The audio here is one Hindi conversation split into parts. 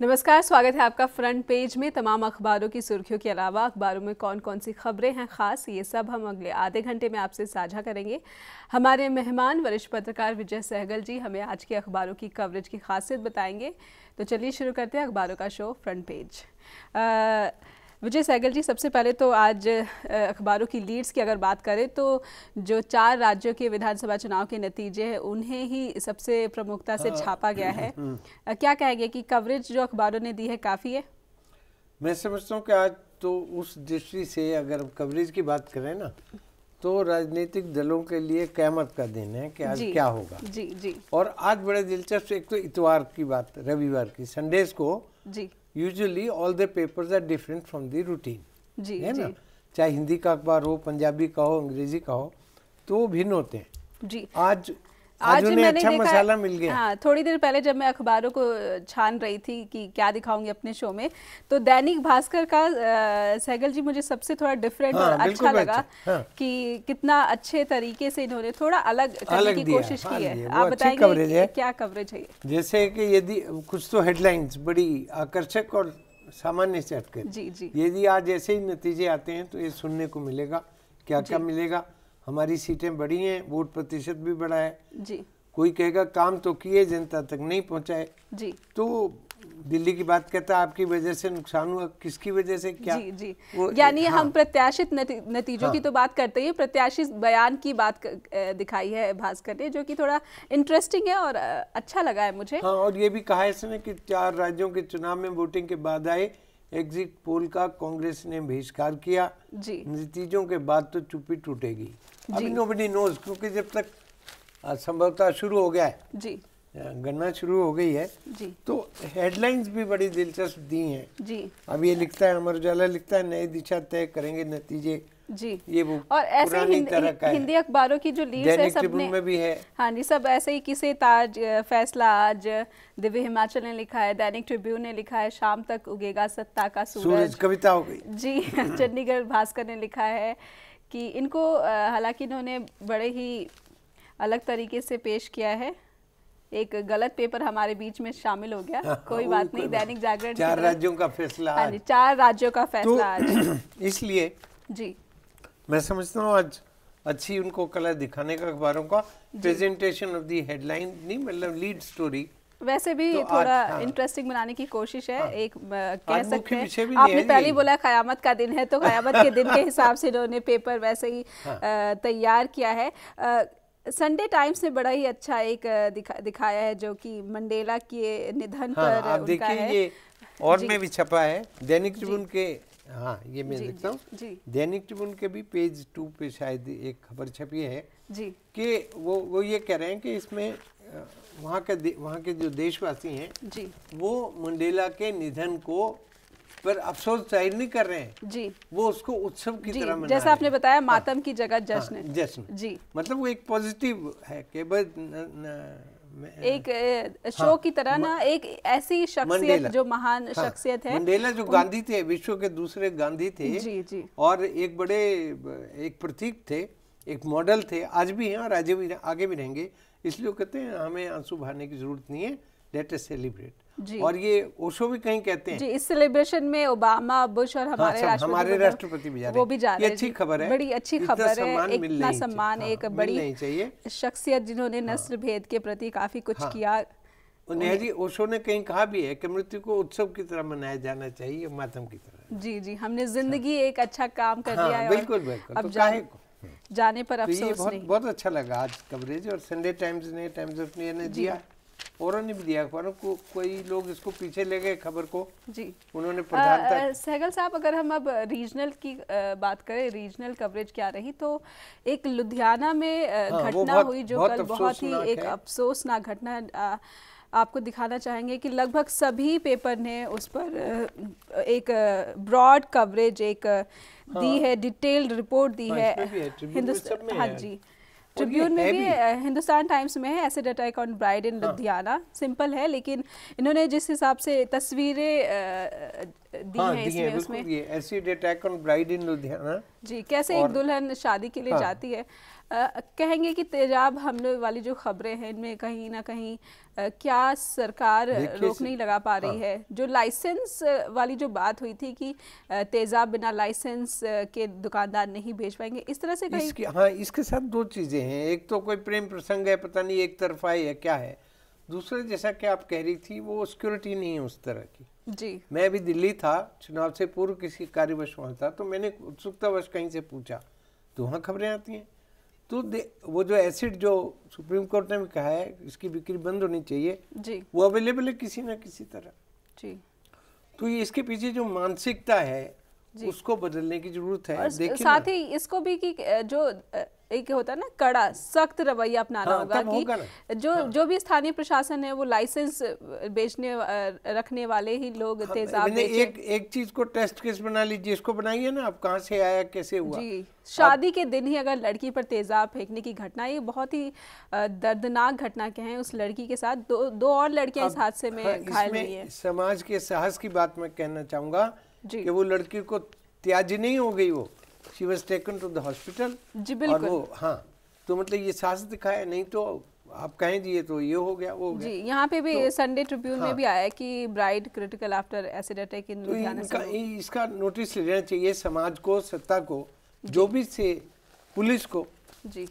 नमस्कार स्वागत है आपका फ्रंट पेज में तमाम अखबारों की सुर्खियों के अलावा अखबारों में कौन कौन सी खबरें हैं खास ये सब हम अगले आधे घंटे में आपसे साझा करेंगे हमारे मेहमान वरिष्ठ पत्रकार विजय सहगल जी हमें आज के अखबारों की कवरेज की खासियत बताएंगे तो चलिए शुरू करते हैं अखबारों का शो फ्रंट पेज आ, विजय सैगल जी सबसे पहले तो आज अखबारों की लीड्स की अगर बात करें तो जो चार राज्यों के विधानसभा चुनाव के नतीजे हैं उन्हें ही सबसे प्रमुखता से हाँ। छापा गया है हम्म, हम्म। क्या कहेंगे कि कवरेज जो अखबारों ने दी है काफ़ी है मैं समझता हूँ कि आज तो उस दृष्टि से अगर कवरेज की बात करें ना तो राजनीतिक दलों के लिए कैमत का दिन है कि आज क्या होगा जी जी और आज बड़े दिलचस्प एक तो इतवार की बात रविवार की संडेज को जी usually all the papers are different from the routine जी है ना चाहे हिंदी का अखबार हो पंजाबी का हो अंग्रेजी का हो तो भिन्न होते हैं जी आज आज, मैंने अच्छा देखा मसाला मिल गया हाँ थोड़ी देर पहले जब मैं अखबारों को छान रही थी कि क्या दिखाऊंगी अपने शो में तो दैनिक भास्कर का आ, सहगल जी मुझे सबसे थोड़ा डिफरेंट हाँ, और अच्छा लगा अच्छा, हाँ। कि कितना अच्छे तरीके से इन्होंने थोड़ा अलग करने की कोशिश हाँ की है आप बताएंगे क्या कवरेज है जैसे कि यदि कुछ तो हेडलाइंस बड़ी आकर्षक और सामान्य से हटकर जी जी यदि आज ऐसे ही नतीजे आते हैं तो ये सुनने को मिलेगा क्या क्या मिलेगा हमारी सीटें बढ़ी हैं वोट प्रतिशत भी बढ़ा है जी कोई कहेगा काम तो किए जनता तक नहीं पहुंचाए जी तो दिल्ली की बात कहता आपकी वजह से नुकसान हुआ किसकी वजह से क्या जी जी यानी हाँ, हम प्रत्याशित नती, नतीजों हाँ, की तो बात करते हैं प्रत्याशित बयान की बात दिखाई है भास्कर ने जो कि थोड़ा इंटरेस्टिंग है और अच्छा लगा है मुझे हाँ और ये भी कहा है इसने कि चार राज्यों के चुनाव में वोटिंग के बाद आए एग्जिट पोल का कांग्रेस ने बहिष्कार किया जी नतीजों के बाद तो चुप्पी टूटेगी अभी नोबडी नोज क्योंकि जब तक संभवता शुरू हो गया है जी गणना शुरू हो गई है जी तो हेडलाइंस भी बड़ी दिलचस्प दी हैं जी अब ये लिखता है अमर उजाला लिखता है नई दिशा तय करेंगे नतीजे जी ये वो और ऐसे हिंद, हिंदी अखबारों की जो लीड है ने, में भी है हाँ जी सब ऐसे ही किसे ताज फैसला आज दिव्य हिमाचल ने लिखा है दैनिक ट्रिब्यून ने लिखा है शाम तक उगेगा सत्ता का सूरज, सूरज कविता हो गई जी चंडीगढ़ भास्कर ने लिखा है कि इनको हालांकि इन्होंने बड़े ही अलग तरीके से पेश किया है एक गलत पेपर हमारे बीच में शामिल हो गया कोई बात नहीं दैनिक जागरण चार राज्यों का फैसला हाँ आज चार राज्यों का फैसला आज तो इसलिए जी मैं समझता हूँ आज अच्छी उनको कला दिखाने का अखबारों का प्रेजेंटेशन ऑफ दी हेडलाइन नहीं मतलब लीड स्टोरी वैसे भी तो थोड़ा इंटरेस्टिंग हाँ। बनाने की कोशिश है हाँ। एक कह सकते हैं आपने है पहले बोला खयामत का दिन है तो खयामत के दिन के हिसाब से इन्होंने पेपर वैसे ही हाँ। तैयार किया है संडे टाइम्स ने बड़ा ही अच्छा एक दिखा, दिखाया है जो कि मंडेला के निधन हाँ, पर उनका है ये और में भी छपा है दैनिक ट्रिब्यून के हाँ ये मैं देखता हूँ दैनिक ट्रिब्यून के भी पेज टू पे शायद एक खबर छपी है जी कि वो वो ये कह रहे हैं कि इसमें वहाँ के वहाँ के जो देशवासी हैं जी वो मंडेला के निधन को पर अफसोस जाहिर नहीं कर रहे हैं जी वो उसको उत्सव की तरह मना जैसा आपने बताया हाँ। मातम की जगह हाँ, जश्न हाँ, जश्न जी मतलब वो एक पॉजिटिव है कि एक हाँ। शो हाँ, की तरह ना एक ऐसी शख्सियत जो महान हाँ, शख्सियत है मंडेला जो गांधी थे विश्व के दूसरे गांधी थे जी जी और एक बड़े एक प्रतीक थे एक मॉडल थे आज भी हैं और आगे भी रहेंगे इसलिए कहते हैं हमें आंसू भरने की जरूरत नहीं है लेट एस सेलिब्रेट और ये ओशो भी कहीं कहते हैं जी इस सेलिब्रेशन में ओबामा बुश और हमारे हाँ, हमारे राष्ट्रपति भी जा रहे वो भी जा रहे अच्छी खबर है बड़ी अच्छी खबर है इतना सम्मान एक हाँ, बड़ी नहीं चाहिए शख्सियत जिन्होंने हाँ। नस्ल भेद के प्रति काफी कुछ हाँ। किया नेहा जी ओशो ने कहीं कहा भी है कि मृत्यु को उत्सव की तरह मनाया जाना चाहिए मातम की तरह जी जी हमने जिंदगी एक अच्छा काम कर दिया है बिल्कुल बिल्कुल अब तो जाए जाने पर अफसोस तो ये बहुत, नहीं बहुत अच्छा लगा आज कवरेज और संडे टाइम्स ने टाइम्स ऑफ इंडिया ने दिया और ने भी दिया अखबारों को, कोई लोग इसको पीछे ले गए खबर को जी उन्होंने प्रधानता सहगल साहब अगर हम अब रीजनल की आ, बात करें रीजनल कवरेज क्या रही तो एक लुधियाना में हाँ, घटना हाँ, हुई जो कल बहुत ही एक अफसोसनाक घटना आपको दिखाना चाहेंगे कि लगभग सभी पेपर ने उस पर एक ब्रॉड कवरेज एक दी हाँ। है डिटेल्ड रिपोर्ट दी हाँ, है हाँ जी ट्रिब्यून में भी हिंदुस्तान टाइम्स में है acid attack on bride in हाँ। लुधियाना सिंपल है लेकिन इन्होंने जिस हिसाब से तस्वीरें दी हाँ, हैं इसमें उसमें acid attack on bride in Ludhiana जी कैसे एक दुल्हन शादी के लिए हाँ, जाती है आ, कहेंगे कि तेजाब हमले वाली जो खबरें हैं इनमें कहीं ना कहीं आ, क्या सरकार रोक नहीं लगा पा रही हाँ। है जो लाइसेंस वाली जो बात हुई थी कि तेजाब बिना लाइसेंस के दुकानदार नहीं भेज पाएंगे इस तरह से कहीं इसके, हाँ इसके साथ दो चीज़ें हैं एक तो कोई प्रेम प्रसंग है पता नहीं एक तरफा है क्या है दूसरे जैसा कि आप कह रही थी वो सिक्योरिटी नहीं है उस तरह की जी मैं अभी दिल्ली था चुनाव से पूर्व किसी कार्यवश वहाँ था तो मैंने उत्सुकतावश कहीं से पूछा तो वहाँ खबरें आती हैं तो वो जो एसिड जो सुप्रीम कोर्ट ने भी कहा है इसकी बिक्री बंद होनी चाहिए जी वो अवेलेबल है किसी ना किसी तरह जी तो ये इसके पीछे जो मानसिकता है उसको बदलने की जरूरत है साथ ही इसको भी कि जो एक होता है ना कड़ा सख्त रवैया अपनाना हाँ, होगा कि जो हाँ। जो भी स्थानीय प्रशासन है वो लाइसेंस बेचने रखने वाले ही लोग हाँ, एक एक चीज को टेस्ट केस बना लीजिए इसको बनाइए ना आप कहाँ से आया कैसे हुआ जी शादी के दिन ही अगर लड़की पर तेजाब फेंकने की घटना ये बहुत ही दर्दनाक घटना के हैं उस लड़की के साथ दो दो और लड़कियां इस हादसे में हाँ, घायल हुई है समाज के साहस की बात मैं कहना चाहूंगा जी वो लड़की को त्याज नहीं हो गई वो she was taken to the hospital जी बिल्कुल और वो हाँ तो मतलब ये सास दिखाया नहीं तो आप कहें दिए तो ये हो गया वो हो गया। जी यहाँ पे भी तो, संडे ट्रिब्यून हाँ, में भी आया कि bride critical after acid attack in तो इनका, इसका नोटिस लेना चाहिए समाज को सत्ता को जो भी से पुलिस को जी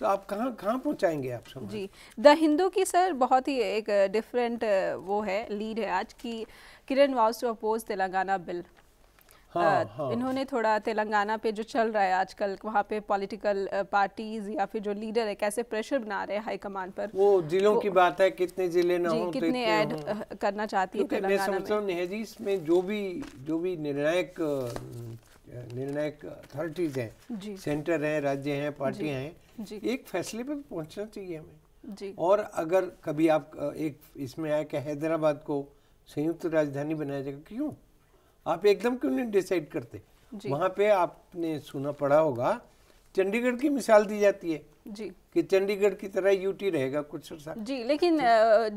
तो आप कहाँ कहाँ पहुँचाएंगे आप समाज जी द हिंदू की सर बहुत ही एक डिफरेंट वो है लीड है आज की Kiran vows to oppose Telangana bill हाँ, हाँ. इन्होंने थोड़ा तेलंगाना पे जो चल रहा है आजकल वहाँ पे पॉलिटिकल पार्टीज या फिर जो लीडर है कैसे प्रेशर बना रहे हैं हाई कमांड पर वो जिलों वो, की बात है कितने जिले ना हो तो कितने ऐड करना चाहती है तेलंगाना मैं समझता हूँ में जो भी जो भी निर्णायक निर्णायक अथॉरिटीज है सेंटर है राज्य है पार्टियां हैं एक फैसले पे पहुंचना चाहिए हमें जी और अगर कभी आप एक इसमें आया कि हैदराबाद को संयुक्त राजधानी बनाया जाएगा क्यों आप एकदम क्यों नहीं डिसाइड करते वहां पे आपने सुना पड़ा होगा चंडीगढ़ की मिसाल दी जाती है जी कि चंडीगढ़ की तरह यूटी रहेगा कुछ अर्सा जी लेकिन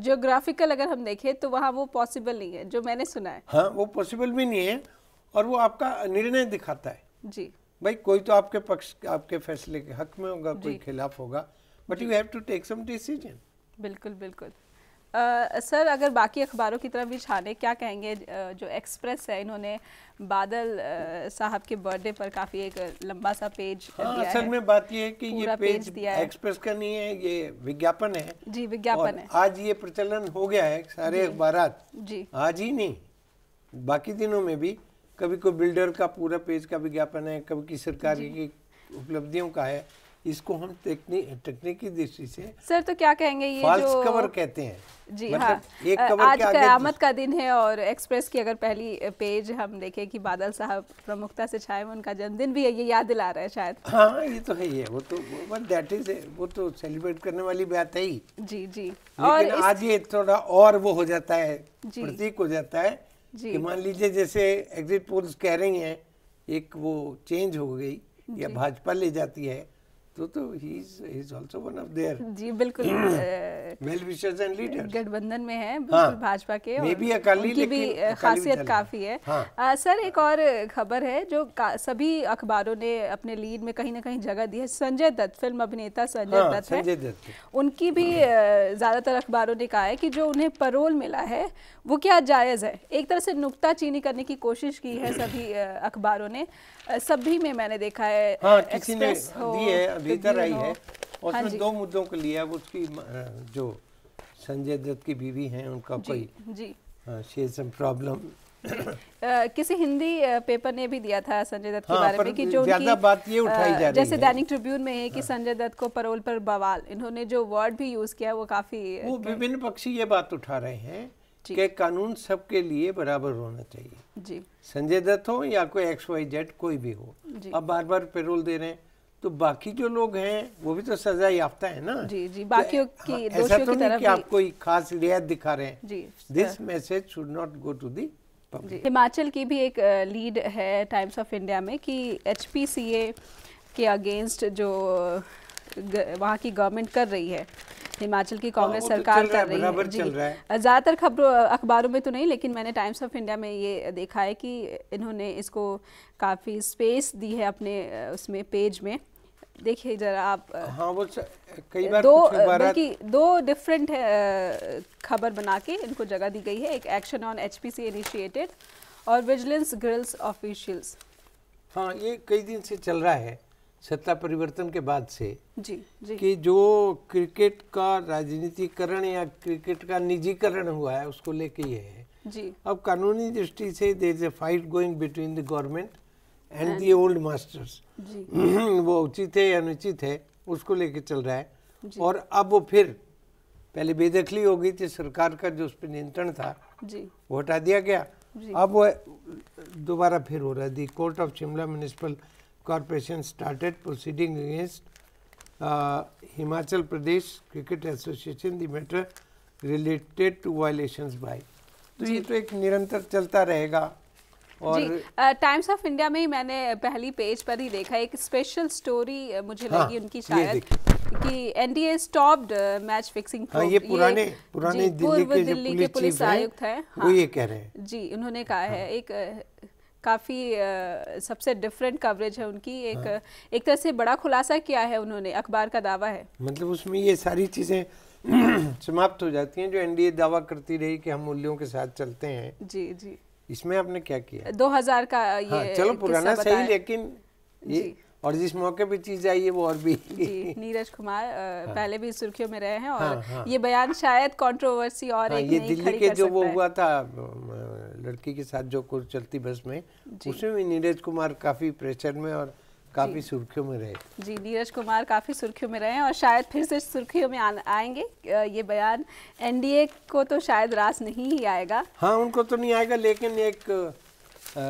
जोग्राफिकल अगर हम देखें तो वहाँ वो पॉसिबल नहीं है जो मैंने सुना है हाँ वो पॉसिबल भी नहीं है और वो आपका निर्णय दिखाता है जी भाई कोई तो आपके पक्ष आपके फैसले के हक में होगा कोई खिलाफ होगा but you have to take some decision बिल्कुल बिल्कुल आ, सर अगर बाकी अखबारों की तरफ भी छाने क्या कहेंगे जो एक्सप्रेस है इन्होंने बादल साहब के बर्थडे पर काफ़ी एक लंबा सा पेज हाँ, दिया असल में बात यह है कि ये पेज, पेज दिया है एक्सप्रेस का नहीं है ये विज्ञापन है जी विज्ञापन है आज ये प्रचलन हो गया है सारे अखबार जी आज ही नहीं बाकी दिनों में भी कभी कोई बिल्डर का पूरा पेज का विज्ञापन है कभी किसी सरकार की उपलब्धियों का है इसको हम टेक्निक टेक्निक की दृष्टि से सर तो क्या कहेंगे ये जो कवर कहते हैं जी मतलब हाँ एक कवर आज कयामत का दिन है और एक्सप्रेस की अगर पहली पेज हम देखें कि बादल साहब प्रमुखता से छाए हुए उनका जन्मदिन भी है ये याद दिला रहा है शायद हाँ ये तो है ये वो तो बट दैट इज वो तो सेलिब्रेट करने वाली बात है ही जी जी और आज ये थोड़ा और वो हो जाता है प्रतीक हो जाता है जी मान लीजिए जैसे एग्जिट पोल्स कह रही हैं एक वो चेंज हो गई या भाजपा ले जाती है तो तो he is also one of their जी बिल्कुल वेल विशर्स एंड लीडर्स गठबंधन में है हाँ। बिल्कुल हाँ, भाजपा के मे भी अकाली लेकिन भी खासियत काफी है हाँ, आ, सर एक और खबर है जो सभी अखबारों ने अपने लीड में कहीं ना कहीं जगह दी है संजय दत्त फिल्म अभिनेता संजय हाँ, दत्त संजय दत्त उनकी भी हाँ। ज्यादातर अखबारों ने कहा है कि जो उन्हें परोल मिला है वो क्या जायज़ है एक तरह से नुकताचीनी करने की कोशिश की है सभी अखबारों ने सभी में मैंने देखा है हाँ, किसी ने दी है लेकर आई हाँ। है और हाँ उसमें दो मुद्दों के लिए अब उसकी जो संजय दत्त की बीवी हैं उनका कोई जी सम प्रॉब्लम किसी हिंदी पेपर ने भी दिया था संजय दत्त हाँ, के बारे में कि जो ज्यादा बात ये उठाई जा रही जैसे दैनिक ट्रिब्यून में है कि हाँ, संजय दत्त को परोल पर बवाल इन्होंने जो वर्ड भी यूज किया वो काफी वो विभिन्न पक्षी ये बात उठा रहे हैं कि कानून सबके लिए बराबर होना चाहिए जी संजय दत्त हो या कोई एक्स वाई जेड कोई भी हो अब बार बार पेरोल दे रहे हैं तो बाकी जो लोग हैं वो भी तो सजा याफ्ता है ना जी जी तो की हाँ, ऐसा तो की नहीं कि आप कोई खास रियायत दिखा रहे हैं जी this message should not go to the Himachal की भी एक लीड है टाइम्स ऑफ इंडिया में कि एच के अगेंस्ट जो वहाँ की गवर्नमेंट कर रही है हिमाचल की हाँ, कांग्रेस तो सरकार कर रही है जी ज़्यादातर खबरों अखबारों में तो नहीं लेकिन मैंने टाइम्स ऑफ इंडिया में ये देखा है कि इन्होंने इसको काफ़ी स्पेस दी है अपने उसमें पेज में देखिए जरा आप हाँ वो कई बार दो बल्कि दो डिफरेंट खबर बना के इनको जगह दी गई है एक एक्शन ऑन एचपीसी इनिशिएटेड और विजिलेंस ग्रिल्स ऑफिशियल्स हाँ ये कई दिन से चल रहा है सत्ता परिवर्तन के बाद से जी, जी कि जो क्रिकेट का राजनीतिकरण या क्रिकेट का निजीकरण हुआ है उसको लेके ये है जी अब कानूनी दृष्टि से there is a fight going between the government and the old masters वो उचित है या अनुचित है उसको लेके चल रहा है और अब वो फिर पहले बेदखली हो गई थी सरकार का जो उस पर नियंत्रण था वो हटा दिया गया अब वो दोबारा फिर हो रहा है the court of Shimla municipal corporation started proceeding against Himachal Pradesh cricket association the matter related to violations by तो ये तो एक निरंतर चलता रहेगा और टाइम्स ऑफ इंडिया में ही मैंने पहली पेज पर ही देखा एक स्पेशल स्टोरी मुझे हाँ, लगी उनकी शायद कि एनडीए स्टॉप्ड मैच फिक्सिंग हाँ, ये पुराने ये, पुराने दिल्ली के, दिल्ली के पुलिस आयुक्त हैं वो हाँ। ये कह रहे हैं जी उन्होंने कहा है हाँ। एक काफ़ी आ, सबसे डिफरेंट कवरेज है उनकी एक हाँ। एक तरह से बड़ा खुलासा किया है उन्होंने अखबार का दावा है मतलब उसमें ये सारी चीज़ें समाप्त हो जाती हैं जो एनडीए दावा करती रही कि हम मूल्यों के साथ चलते हैं जी जी इसमें आपने क्या किया 2000 का ये हाँ, चलो पुराना सही लेकिन ये और जिस मौके पे चीज आई है वो और भी जी नीरज कुमार हाँ, पहले भी सुर्खियों में रहे हैं हाँ, और हाँ, हाँ, ये बयान शायद कंट्रोवर्सी और हाँ, एक ये दिल्ली के जो वो हुआ था लड़की के साथ जो कुछ चलती बस में उसमें भी नीरज कुमार काफी प्रेशर में और काफी सुर्खियों में रहे जी नीरज कुमार काफी सुर्खियों में रहे और शायद फिर से सुर्खियों में आ, आएंगे ये बयान एनडीए को तो शायद रास नहीं ही आएगा हाँ उनको तो नहीं आएगा लेकिन एक आ,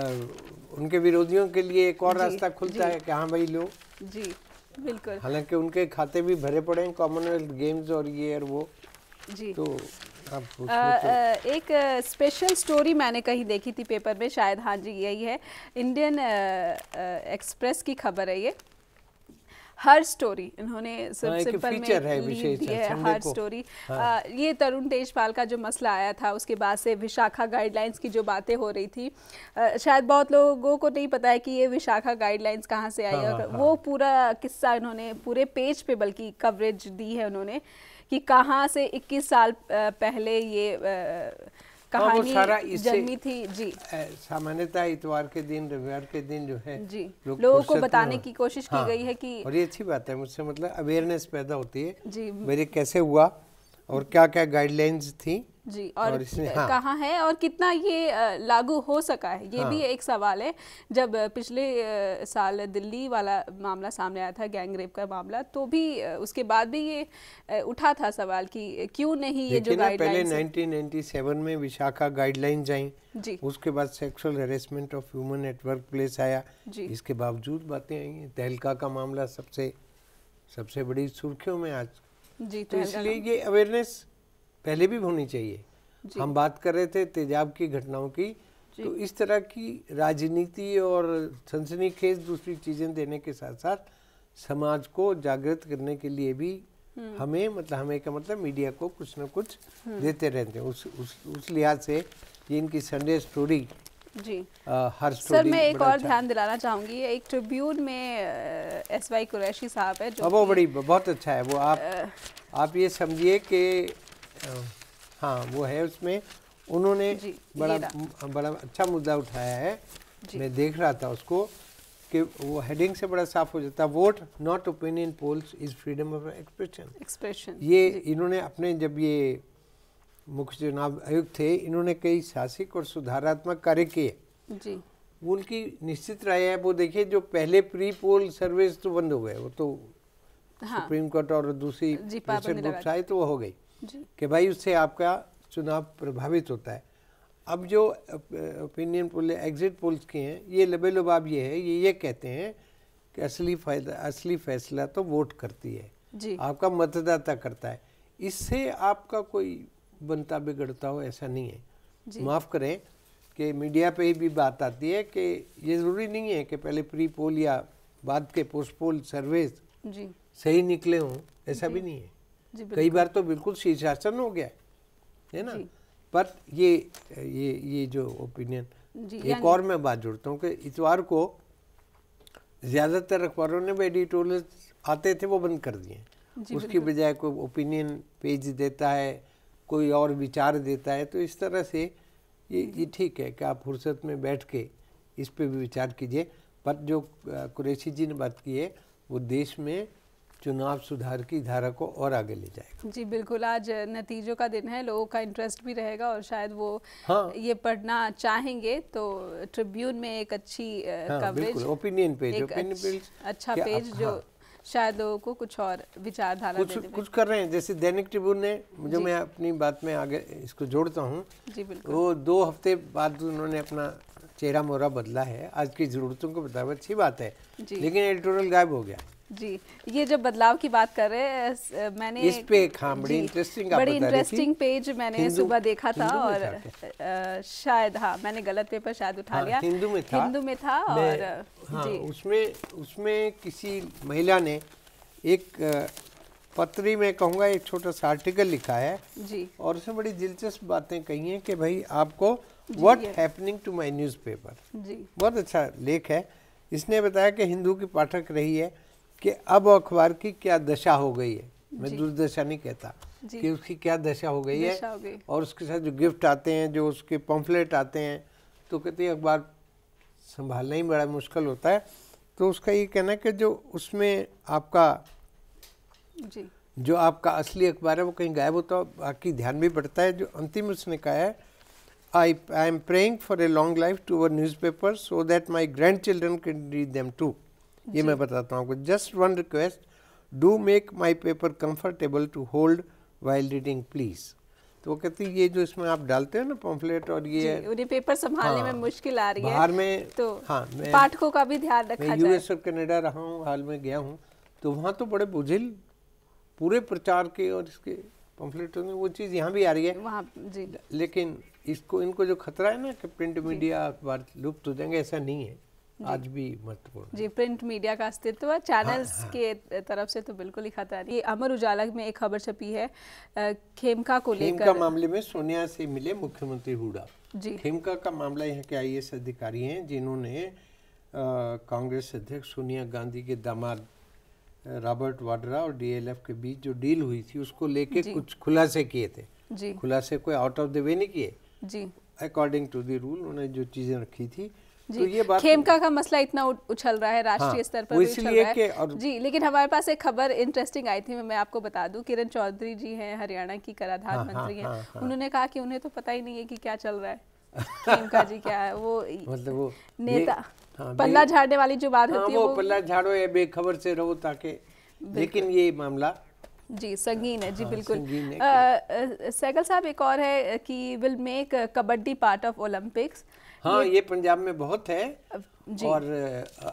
उनके विरोधियों के लिए एक और रास्ता खुलता है कि हाँ भाई लो जी बिल्कुल हालांकि उनके खाते भी भरे पड़े हैं कॉमनवेल्थ गेम्स और ये और वो जी तो एक स्पेशल स्टोरी मैंने कहीं देखी थी पेपर में शायद हाँ जी यही है इंडियन एक्सप्रेस की खबर है ये हर स्टोरी इन्होंने सब सिंपल हाँ, में ली है अच्छा, हर स्टोरी हाँ। आ, ये तरुण तेजपाल का जो मसला आया था उसके बाद से विशाखा गाइडलाइंस की जो बातें हो रही थी आ, शायद बहुत लोगों को नहीं पता है कि ये विशाखा गाइडलाइंस कहाँ से आई हाँ, और हाँ, हाँ। वो पूरा किस्सा इन्होंने पूरे पेज पे बल्कि कवरेज दी है उन्होंने कि कहाँ से 21 साल पहले ये कहानी जन्मी थी जी सामान्यतः इतवार के दिन रविवार के दिन जो है जी लो लोगों को बताने की कोशिश हाँ, की गई है कि और ये अच्छी बात है मुझसे मतलब अवेयरनेस पैदा होती है जी मेरे कैसे हुआ और क्या क्या गाइडलाइंस थी जी और, और हाँ। कहाँ है और कितना ये लागू हो सका है ये हाँ। भी एक सवाल है जब पिछले साल दिल्ली वाला मामला सामने आया था गैंग रेप का मामला तो भी उसके बाद भी ये उठा था सवाल कि क्यों नहीं ये जो गाइडलाइंस पहले 1997 में विशाखा गाइडलाइन आई जी उसके बाद sexual harassment of human at workplace आया जी इसके बावजूद बातें आई है तहलका का मामला सबसे सबसे बड़ी सुर्खियों में आज जी तो इसलिए ये अवेयरनेस पहले भी होनी चाहिए हम बात कर रहे थे तेजाब की घटनाओं की तो इस तरह की राजनीति और सनसनीखेज दूसरी चीज़ें देने के साथ साथ समाज को जागृत करने के लिए भी हम्म। हमें मतलब हमें का मतलब मीडिया को कुछ ना कुछ हम्म। देते रहते हैं उस उस, उस लिहाज से ये इनकी संडे स्टोरी जी आ, हर सर मैं एक और अच्छा। ध्यान दिलाना चाहूंगी एक ट्रिब्यून में एस वाई कुरैशी साहब है जो वो बड़ी बहुत अच्छा है वो आप आ, आप ये समझिए कि हाँ वो है उसमें उन्होंने बड़ा बड़ा अच्छा मुद्दा उठाया है मैं देख रहा था उसको कि वो हेडिंग से बड़ा साफ हो जाता vote not opinion polls is freedom of expression expression ये इन्होंने अपने जब ये मुख्य चुनाव आयुक्त थे इन्होंने कई साहसिक और सुधारात्मक कार्य किए जी उनकी निश्चित राय है वो देखिए जो पहले प्री पोल सर्विस तो बंद हो गए वो तो हाँ, सुप्रीम कोर्ट और दूसरी ग्रुप्स तो वो हो गई कि भाई उससे आपका चुनाव प्रभावित होता है अब जो ओपिनियन पोल एग्जिट पोल्स की हैं ये लबे लबाब ये है ये ये कहते हैं कि असली फायदा असली फैसला तो वोट करती है जी। आपका मतदाता करता है इससे आपका कोई बनता बिगड़ता हो ऐसा नहीं है माफ़ करें कि मीडिया पे भी बात आती है कि ये ज़रूरी नहीं है कि पहले प्री पोल या बाद के पोस्ट पोल सर्वेज सही निकले हों ऐसा भी नहीं है कई बार तो बिल्कुल शीर्षासन हो गया है ना पर ये ये ये जो ओपिनियन एक और मैं बात जोड़ता हूँ कि इतवार को ज़्यादातर अखबारों ने एडिटोरियल आते थे वो बंद कर दिए उसकी बजाय कोई ओपिनियन पेज देता है कोई और विचार देता है तो इस तरह से ये ये ठीक है कि आप फुर्सत में बैठ के इस पर भी विचार कीजिए पर जो कुरैशी जी ने बात की है वो देश में चुनाव सुधार की धारा को और आगे ले जाएगा जी बिल्कुल आज नतीजों का दिन है लोगों का इंटरेस्ट भी रहेगा और शायद वो हाँ, ये पढ़ना चाहेंगे तो ट्रिब्यून में एक अच्छी हाँ, coverage opinion page opinion page अच्छा पेज जो हाँ। शायद लोगों को कुछ और विचारधारा कुछ कुछ कर रहे हैं जैसे दैनिक ट्रिब्यून ने जो मैं अपनी बात में आगे इसको जोड़ता हूँ वो दो हफ्ते बाद उन्होंने अपना चेहरा मोहरा बदला है आज की ज़रूरतों को बताया अच्छी बात है लेकिन एडिटोरियल गायब हो गया जी ये जब बदलाव की बात कर रहे हैं मैंने इस पे हाँ बड़ी इंटरेस्टिंग बड़ी इंटरेस्टिंग पेज मैंने सुबह देखा था और आ, शायद हाँ मैंने गलत पेपर शायद उठा हाँ, लिया हिंदू में था हिंदू में था और हाँ, जी उसमें उसमें किसी महिला ने एक पत्री में कहूँगा एक छोटा सा आर्टिकल लिखा है जी और उसमें बड़ी दिलचस्प बातें कही हैं कि भाई आपको what happening to my news जी बहुत अच्छा लेख है इसने बताया कि हिंदू की पाठक रही है कि अब अखबार की क्या दशा हो गई है मैं दुर्दशा नहीं कहता कि उसकी क्या दशा हो गई है हो गई। और उसके साथ जो गिफ्ट आते हैं जो उसके पम्फलेट आते हैं तो कहते हैं अखबार संभालना ही बड़ा मुश्किल होता है तो उसका ये कहना है कि जो उसमें आपका जी जो आपका असली अखबार है वो कहीं गायब होता है बाकी ध्यान भी पड़ता है जो अंतिम उसने कहा है I I am praying for a long life to our newspaper so that my grandchildren can read them too ये मैं बताता हूँ आपको just one request do make my paper comfortable to hold while reading please तो वो कहती है ये जो इसमें आप डालते हो ना पम्फलेट और ये उन्हें पेपर संभालने हाँ, में मुश्किल आ रही है में तो हाँ मैं पाठकों का भी ध्यान रखा मैं यूएस और कनाडा रहा हूँ हाल में गया हूँ तो वहाँ तो बड़े बुझिल पूरे प्रचार के और इसके पम्फलेटों में वो चीज़ यहाँ भी आ रही है वहाँ जी लेकिन इसको इनको जो खतरा है ना कि प्रिंट मीडिया अखबार लुप्त हो जाएंगे ऐसा नहीं है आज भी महत्वपूर्ण जी प्रिंट मीडिया का अस्तित्व चैनल्स हाँ, हाँ. के तरफ से तो बिल्कुल ही खतरा ये अमर उजाला में एक खबर छपी है खेमका को लेकर मामले में सोनिया से मिले मुख्यमंत्री हुडा जी खेमका का मामला यहाँ के आई अधिकारी हैं जिन्होंने कांग्रेस अध्यक्ष सोनिया गांधी के दामाद रॉबर्ट वाड्रा और डीएलएफ के बीच जो डील हुई थी उसको लेके कुछ खुलासे किए थे जी खुलासे कोई आउट ऑफ द वे नहीं किए जी अकॉर्डिंग टू द रूल उन्होंने जो चीज़ें रखी थी तो ये बात खेमका तो का मसला इतना उछल रहा है राष्ट्रीय हाँ, स्तर पर रहा है और... जी लेकिन हमारे पास एक खबर इंटरेस्टिंग आई थी मैं आपको बता दूं किरण चौधरी जी हैं हरियाणा की कराधान हाँ, हाँ मंत्री हैं हाँ, हाँ, हाँ, उन्होंने कहा कि उन्हें तो पता ही नहीं है कि क्या चल रहा है खेमका जी क्या है वो मतलब वो नेता पल्ला झाड़ने वाली जो बात होती है वो पल्ला झाड़ो या बेखबर से रहो ताकि लेकिन ये मामला जी संगीन है जी हाँ, बिल्कुल सैगल साहब एक और है कि will make kabaddi part of Olympics हाँ ये, ये पंजाब में बहुत है जी। और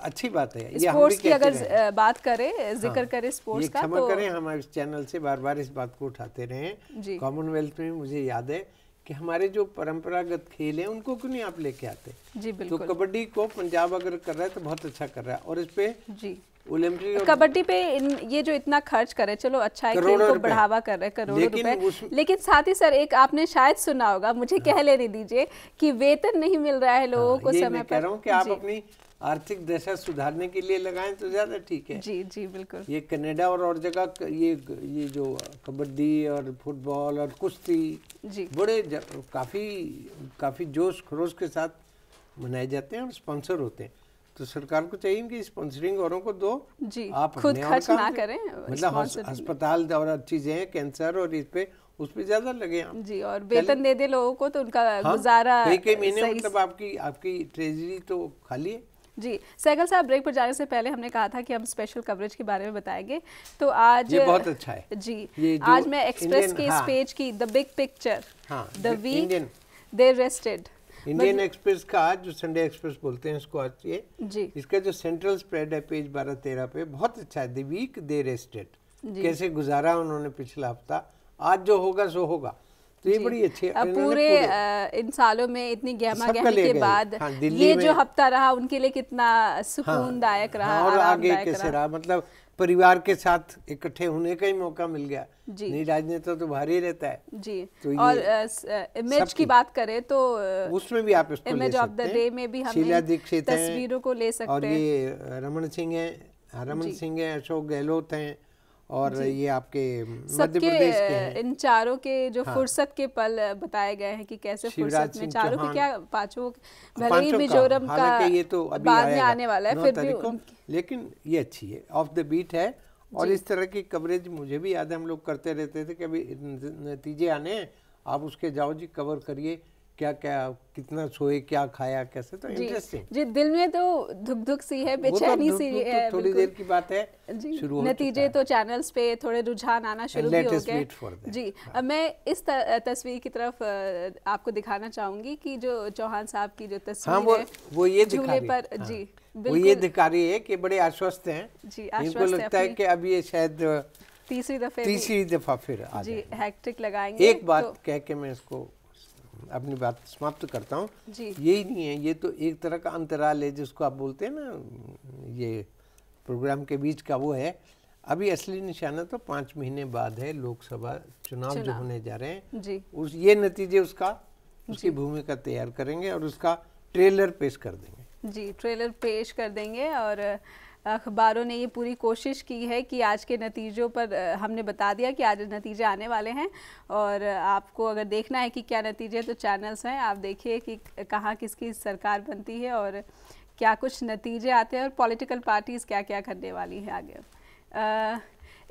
अच्छी बात है स्पोर्ट्स की अगर बात करें जिक्र हाँ, करें स्पोर्ट्स का तो करें हम इस चैनल से बार बार इस बात को उठाते रहे कॉमनवेल्थ में मुझे याद है कि हमारे जो परंपरागत खेल हैं उनको क्यों नहीं आप लेके आते जी तो बिल्कुल तो कबड्डी को पंजाब अगर कर रहा है तो बहुत अच्छा कर रहा है और इस पे जी कबड्डी पे इन, ये जो इतना खर्च करे चलो अच्छा है खेल को बढ़ावा कर रहे करोड़ों रुपए लेकिन साथ ही सर एक आपने शायद सुना होगा मुझे हाँ। कह लेने दीजिए कि वेतन नहीं मिल रहा है हाँ, लोगों को समय पर आप अपनी आर्थिक दशा सुधारने के लिए लगाएं तो ज्यादा ठीक है जी जी बिल्कुल ये कनाडा और और जगह ये ये जो कबड्डी और फुटबॉल और कुश्ती जी बड़े काफी काफी जोश खरोश के साथ मनाए जाते हैं और स्पॉन्सर होते हैं तो सरकार को चाहिए कि स्पॉन्सरिंग औरों को दो जी आप खुद खर्च ना करें मतलब अस्पताल और चीजें कैंसर और इस पे उस पे ज्यादा लगे आप जी और वेतन दे दे लोगों को तो उनका हाँ, गुजारा तो कई कई महीने मतलब आपकी आपकी ट्रेजरी तो खाली है जी सैगल साहब ब्रेक पर जाने से पहले हमने कहा था कि हम स्पेशल कवरेज के बारे में बताएंगे तो आज ये बहुत अच्छा है जी आज मैं एक्सप्रेस के इस हाँ। पेज की the big picture the week they rested Indian Express का आज जो संडे एक्सप्रेस बोलते हैं उसको आज ये जी इसका जो सेंट्रल स्प्रेड है पेज बारह तेरह पे बहुत अच्छा है द वीक दे रेस्टेड कैसे गुजारा उन्होंने पिछला हफ्ता आज जो होगा सो होगा तो ये बड़ी अच्छी अब पूरे इन सालों में इतनी गहमा गहमी के बाद हाँ, ये जो हफ्ता रहा उनके लिए कितना हाँ। सुकूनदायक हाँ, रहा और आगे कैसे रहा मतलब परिवार के साथ इकट्ठे होने का ही मौका मिल गया जी नहीं राजनेता तो भारी रहता है जी तो और इमेज की बात करें तो उसमें भी आप इमेज ऑफ द डे में भी हम दीक्षित तस्वीरों को ले सकते हैं और ये रमन सिंह है रमन सिंह है अशोक गहलोत हैं और ये आपके मध्य प्रदेश के इन चारों के जो हाँ। फुर्सत के पल बताए गए हैं कि कैसे फुर्सत में चारों के क्या पांचों हाँ, भले ही मिजोरम का ये तो अभी बाद में आने वाला है फिर भी लेकिन ये अच्छी है ऑफ द बीट है और इस तरह की कवरेज मुझे भी याद है हम लोग करते रहते थे कि अभी नतीजे आने हैं आप उसके जाओ जी कवर करिए क्या क्या कितना सोए क्या खाया कैसे तो इंटरेस्टिंग जी दिल में तो धुक धुक सी है तो बेचैनी सी तो है थोड़ी देर की बात है शुरू नतीजे तो चैनल्स पे थोड़े रुझान आना शुरू भी हो गए जी हाँ। मैं इस तस्वीर की तरफ आपको दिखाना चाहूंगी कि जो चौहान साहब की जो हाँ, तस्वीर हाँ, वो, है वो ये झूले पर हाँ। जी वो ये दिखा रही है कि बड़े आश्वस्त हैं जी इनको लगता है कि अब ये शायद तीसरी दफे तीसरी दफा फिर जी हैक्ट्रिक लगाएंगे एक बात तो- कह के मैं इसको अपनी बात समाप्त करता हूँ यही नहीं है ये तो एक तरह का अंतराल है जिसको आप बोलते हैं ना ये प्रोग्राम के बीच का वो है अभी असली निशाना तो पाँच महीने बाद है लोकसभा चुनाव, चुनाव जो होने जा रहे हैं जी उस ये नतीजे उसका उसकी भूमिका तैयार करेंगे और उसका ट्रेलर पेश कर देंगे जी ट्रेलर पेश कर देंगे और अखबारों ने ये पूरी कोशिश की है कि आज के नतीजों पर हमने बता दिया कि आज नतीजे आने वाले हैं और आपको अगर देखना है कि क्या नतीजे तो चैनल्स हैं आप देखिए कि कहाँ किसकी सरकार बनती है और क्या कुछ नतीजे आते हैं और पॉलिटिकल पार्टीज़ क्या क्या करने वाली है आगे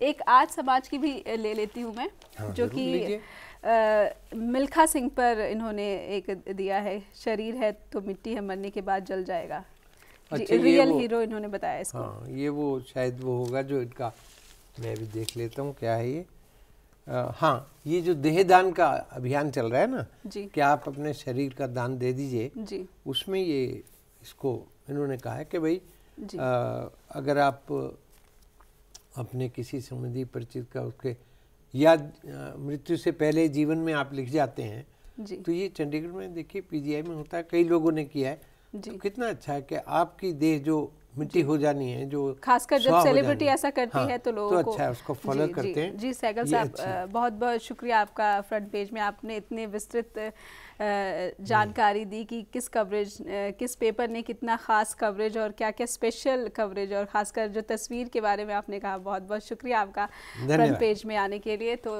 एक आज समाज की भी ले लेती हूँ मैं हाँ, जो कि मिल्खा सिंह पर इन्होंने एक दिया है शरीर है तो मिट्टी है मरने के बाद जल जाएगा अच्छा, रियल हीरो इन्होंने बताया इसको हाँ ये वो शायद वो होगा जो इनका मैं भी देख लेता हूँ क्या है ये आ, हाँ ये जो का अभियान चल रहा है ना जी आप अपने शरीर का दान दे दीजिए जी उसमें ये इसको इन्होंने कहा है कि भाई जी। आ, अगर आप अपने किसी संबंधी परिचित का उसके या मृत्यु से पहले जीवन में आप लिख जाते हैं जी। तो ये चंडीगढ़ में देखिए पीजीआई में होता है कई लोगों ने किया है तो कितना अच्छा है कि आपकी देह जो मिट्टी हो जानी है जो खासकर जब सेलिब्रिटी ऐसा करती हाँ, है तो लोगों तो अच्छा को उसको फॉलो करते हैं जी सैगल साहब अच्छा बहुत बहुत शुक्रिया आपका फ्रंट पेज में आपने इतने विस्तृत जानकारी दी कि किस कवरेज किस पेपर ने कितना ख़ास कवरेज और क्या क्या स्पेशल कवरेज और ख़ासकर जो तस्वीर के बारे में आपने कहा बहुत बहुत शुक्रिया आपका फ्रंट पेज में आने के लिए तो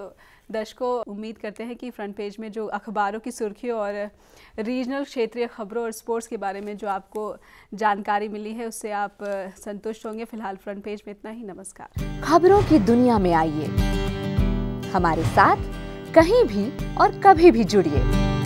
दर्शकों उम्मीद करते हैं कि फ्रंट पेज में जो अखबारों की सुर्खियों और रीजनल क्षेत्रीय खबरों और स्पोर्ट्स के बारे में जो आपको जानकारी मिली है उससे आप संतुष्ट होंगे फिलहाल फ्रंट पेज में इतना ही नमस्कार खबरों की दुनिया में आइए हमारे साथ कहीं भी और कभी भी जुड़िए